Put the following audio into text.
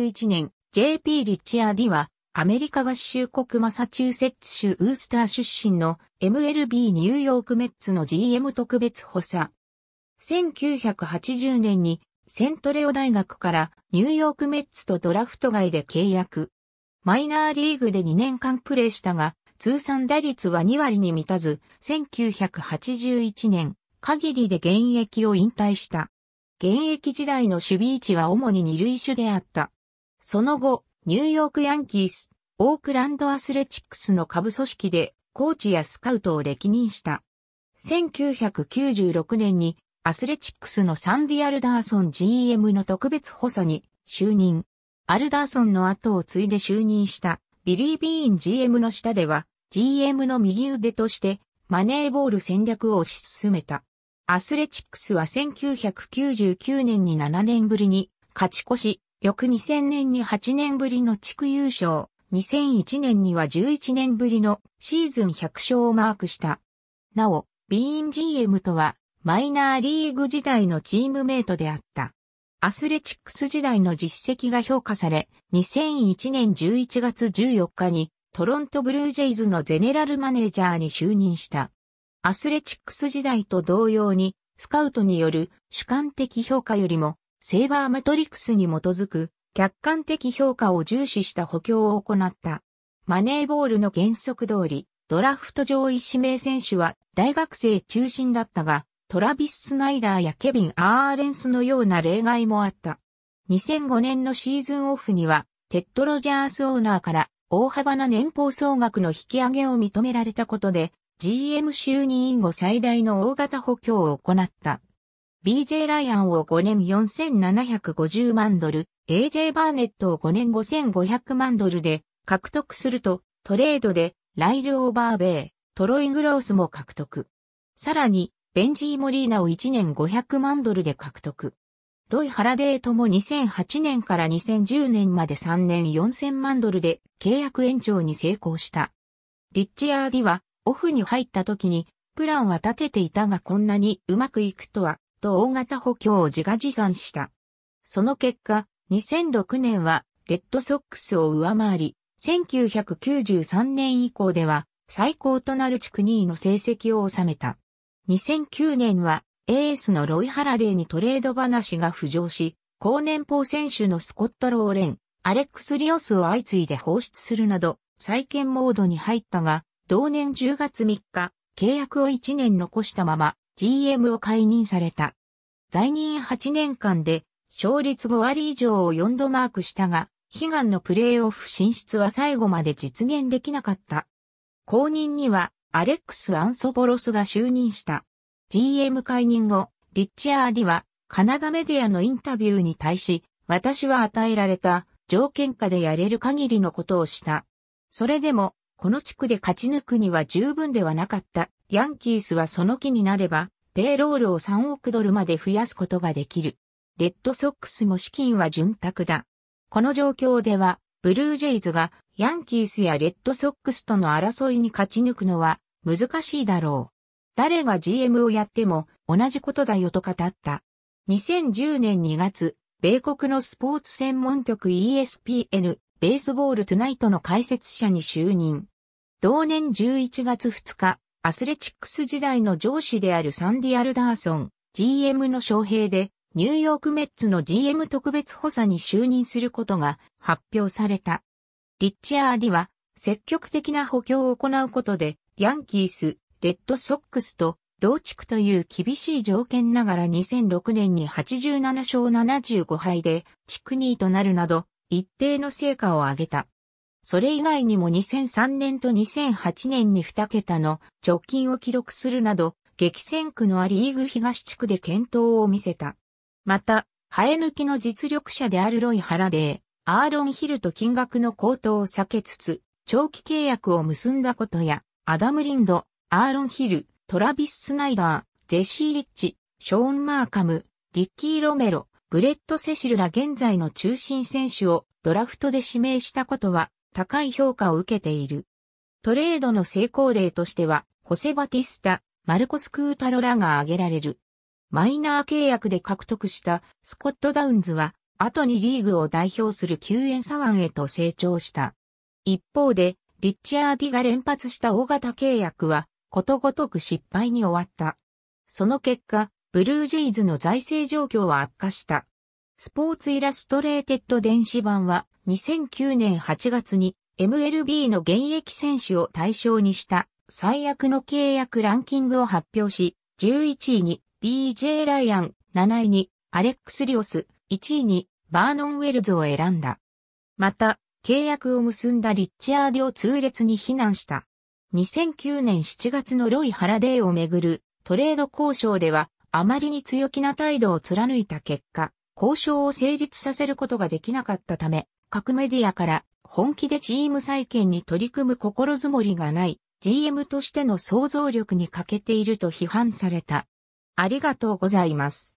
1 9 8 1年、JP リッチアーディは、アメリカ合衆国マサチューセッツ州ウースター出身の MLB ニューヨークメッツの GM 特別補佐。1980年にセントレオ大学からニューヨークメッツとドラフト外で契約。マイナーリーグで2年間プレーしたが、通算打率は2割に満たず、1981年限りで現役を引退した。現役時代の守備位置は主に二塁手であった。その後、ニューヨークヤンキース、オークランドアスレチックスの下部組織で、コーチやスカウトを歴任した。1996年に、アスレチックスのサンディ・アルダーソン GM の特別補佐に就任。アルダーソンの後を継いで就任したビリー・ビーン GM の下では GM の右腕としてマネーボール戦略を推し進めた。アスレチックスは1999年に7年ぶりに勝ち越し翌2000年に8年ぶりの地区優勝、2001年には11年ぶりのシーズン100勝をマークした。なお、ビーン GM とはマイナーリーグ時代のチームメイトであった。アスレチックス時代の実績が評価され、2001年11月14日にトロントブルージェイズのゼネラルマネージャーに就任した。アスレチックス時代と同様に、スカウトによる主観的評価よりもセーバーマトリックスに基づく客観的評価を重視した補強を行った。マネーボールの原則通り、ドラフト上位指名選手は大学生中心だったが、トラビス・スナイダーやケビン・アーレンスのような例外もあった。2005年のシーズンオフには、テッド・ロジャースオーナーから大幅な年俸総額の引き上げを認められたことで、GM 就任後最大の大型補強を行った。BJ ライアンを5年4750万ドル、AJ バーネットを5年5500万ドルで獲得すると、トレードでライル・オーバーベイ、トロイ・グロースも獲得。さらに、ベンジー・モリーナを1年500万ドルで獲得。ロイ・ハラデーとも2008年から2010年まで3年4000万ドルで契約延長に成功した。リッチアーディはオフに入った時にプランは立てていたがこんなにうまくいくとはと大型補強を自画自賛した。その結果、2006年はレッドソックスを上回り、1993年以降では最高となる地区2位の成績を収めた。2009年はエースのロイ・ハラデーにトレード話が浮上し、高年俸選手のスコット・ローレン、アレックス・リオスを相次いで放出するなど、再建モードに入ったが、同年10月3日、契約を1年残したまま、GM を解任された。在任8年間で勝率5割以上を4度マークしたが、悲願のプレーオフ進出は最後まで実現できなかった。後任にはアレックス・アンソボロスが就任した。GM 解任後、リッチアーディはカナダメディアのインタビューに対し、私は与えられた条件下でやれる限りのことをした。それでもこの地区で勝ち抜くには十分ではなかったヤンキースはその気になれば、ペイロールを3億ドルまで増やすことができる。レッドソックスも資金は潤沢だ。この状況では、ブルージェイズがヤンキースやレッドソックスとの争いに勝ち抜くのは難しいだろう。誰が GM をやっても同じことだよと語った。2010年2月、米国のスポーツ専門局 ESPN ベースボールトゥナイトの解説者に就任。同年11月2日、アスレチックス時代の上司であるサンディ・アルダーソン、GM の招聘で、ニューヨークメッツの GM 特別補佐に就任することが発表された。リッチ・アーディは、積極的な補強を行うことで、ヤンキース、レッドソックスと同地区という厳しい条件ながら2006年に87勝75敗で地区2位となるなど一定の成果を上げた。それ以外にも2003年と2008年に2桁の直近を記録するなど、激戦区のアリーグ東地区で検討を見せた。また、生え抜きの実力者であるロイ・ハラデー、アーロン・ヒルと金額の高騰を避けつつ、長期契約を結んだことや、アダム・リンド、アーロン・ヒル、トラビス・スナイダー、ジェシー・リッチ、ショーン・マーカム、リッキー・ロメロ、ブレット・セシルら現在の中心選手をドラフトで指名したことは高い評価を受けている。トレードの成功例としては、ホセ・バティスタ、マルコス・クータロらが挙げられる。マイナー契約で獲得したスコット・ダウンズは、後にリーグを代表する救援サワンへと成長した。一方で、リッチャーディが連発した大型契約は、ことごとく失敗に終わった。その結果、ブルージェイズの財政状況は悪化した。スポーツイラストレーテッド電子版は2009年8月に MLB の現役選手を対象にした最悪の契約ランキングを発表し、11位に BJ ライアン、7位にアレックス・リオス、1位にバーノン・ウェルズを選んだ。また、契約を結んだリッチャーディを痛烈に非難した。2009年7月のロイ・ハラデーをめぐるトレード交渉ではあまりに強気な態度を貫いた結果、交渉を成立させることができなかったため、各メディアから本気でチーム再建に取り組む心づもりがない GM としての想像力に欠けていると批判された。ありがとうございます。